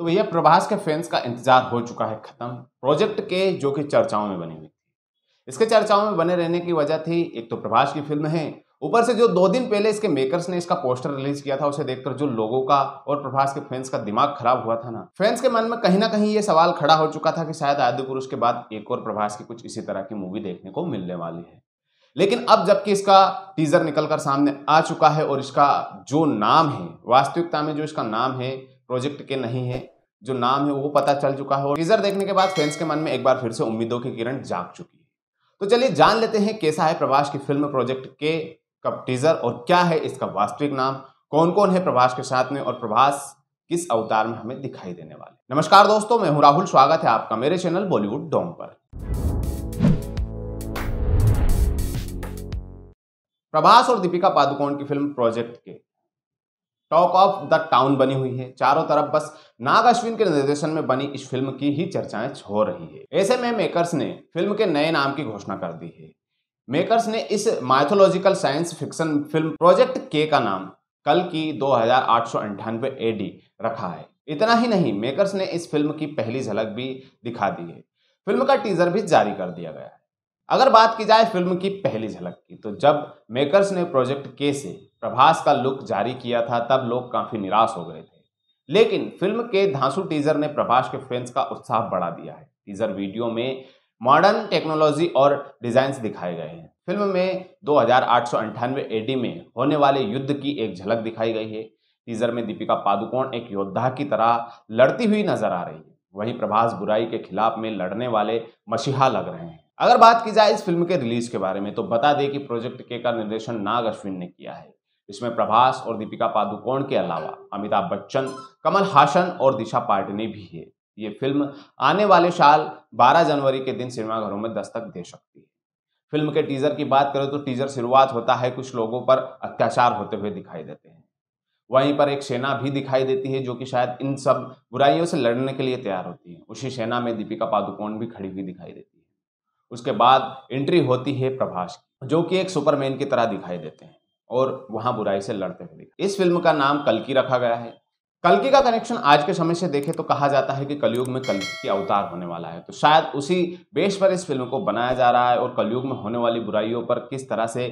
तो भैया प्रभास के फैंस का इंतजार हो चुका है खत्म प्रोजेक्ट के जो कि चर्चाओं में बनी हुई थी इसके चर्चाओं में बने रहने की वजह थी एक तो प्रभास की फिल्म है ऊपर से जो दो दिन पहले इसके मेकर्स ने इसका पोस्टर रिलीज किया था उसे देखकर जो लोगों का और प्रभास के फैंस का दिमाग खराब हुआ था ना फैंस के मन में कहीं ना कहीं ये सवाल खड़ा हो चुका था कि शायद आदि पुरुष के बाद एक और प्रभास की कुछ इसी तरह की मूवी देखने को मिलने वाली है लेकिन अब जबकि इसका टीजर निकलकर सामने आ चुका है और इसका जो नाम है वास्तविकता में जो इसका नाम है प्रोजेक्ट के नहीं है जो नाम है वो पता चल चुका है और टीजर देखने के बाद फैंस के मन में एक बार फिर से उम्मीदों की किरण जाग चुकी है तो चलिए जान लेते हैं कैसा है प्रभाष की फिल्म प्रोजेक्ट के कब टीजर और क्या है इसका वास्तविक नाम कौन कौन है प्रभाष के साथ में और प्रभास किस अवतार में हमें दिखाई देने वाले नमस्कार दोस्तों मैं हूं राहुल स्वागत है आपका मेरे चैनल बॉलीवुड डॉम पर प्रभास और दीपिका पादुकोण की film project K talk of the town बनी हुई है चारों तरफ बस नाग अश्विन के निर्देशन में बनी इस फिल्म की ही चर्चाएं छो रही है ऐसे में मेकर्स ने फिल्म के नए नाम की घोषणा कर दी है मेकर्स ने इस mythological science fiction film project K का नाम कल की दो हजार रखा है इतना ही नहीं मेकर्स ने इस फिल्म की पहली झलक भी दिखा दी है फिल्म का टीजर भी जारी कर दिया गया है अगर बात की जाए फिल्म की पहली झलक की तो जब मेकर्स ने प्रोजेक्ट के से प्रभास का लुक जारी किया था तब लोग काफी निराश हो गए थे लेकिन फिल्म के धांसू टीजर ने प्रभास के फैंस का उत्साह बढ़ा दिया है टीजर वीडियो में मॉडर्न टेक्नोलॉजी और डिजाइन दिखाए गए हैं फिल्म में दो हजार एडी में होने वाले युद्ध की एक झलक दिखाई गई है टीजर में दीपिका पादुकोण एक योद्धा की तरह लड़ती हुई नजर आ रही है वहीं प्रभास बुराई के खिलाफ में लड़ने वाले मसीहा लग रहे हैं अगर बात की जाए इस फिल्म के रिलीज के बारे में तो बता दें कि प्रोजेक्ट के का निर्देशन नाग अश्विन ने किया है इसमें प्रभास और दीपिका पादुकोण के अलावा अमिताभ बच्चन कमल हासन और दिशा पाटनी भी है ये फिल्म आने वाले साल 12 जनवरी के दिन सिनेमाघरों में दस्तक दे सकती है फिल्म के टीजर की बात करें तो टीजर शुरुआत होता है कुछ लोगों पर अत्याचार होते हुए दिखाई देते हैं वहीं पर एक सेना भी दिखाई देती है जो कि शायद इन सब बुराइयों से लड़ने के लिए तैयार होती है उसी सेना में दीपिका पादुकोण भी खड़ी हुई दिखाई देती है उसके बाद एंट्री होती है प्रभाष की जो कि एक सुपरमैन की तरह दिखाई देते हैं और वहाँ बुराई से लड़ते हुए इस फिल्म का नाम कलकी रखा गया है कलकी का कनेक्शन आज के समय से देखें तो कहा जाता है कि कलयुग में कलकी की अवतार होने वाला है तो शायद उसी बेस पर इस फिल्म को बनाया जा रहा है और कलयुग में होने वाली बुराइयों पर किस तरह से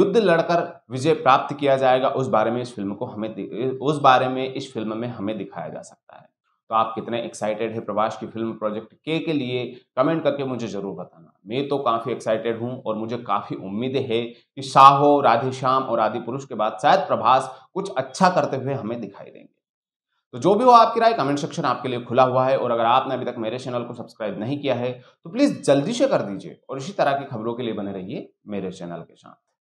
युद्ध लड़कर विजय प्राप्त किया जाएगा उस बारे में इस फिल्म को हमें उस बारे में इस फिल्म में हमें दिखाया जा सकता है तो आप कितने एक्साइटेड है प्रभाष की फिल्म प्रोजेक्ट के के लिए कमेंट करके मुझे ज़रूर बताना मैं तो काफ़ी एक्साइटेड हूँ और मुझे काफ़ी उम्मीद है कि शाहो राधेश्याम और आदि पुरुष के बाद शायद प्रभास कुछ अच्छा करते हुए हमें दिखाई देंगे तो जो भी हो आपकी राय कमेंट सेक्शन आपके लिए खुला हुआ है और अगर आपने अभी तक मेरे चैनल को सब्सक्राइब नहीं किया है तो प्लीज़ जल्दी से कर दीजिए और इसी तरह की खबरों के लिए बने रहिए मेरे चैनल के साथ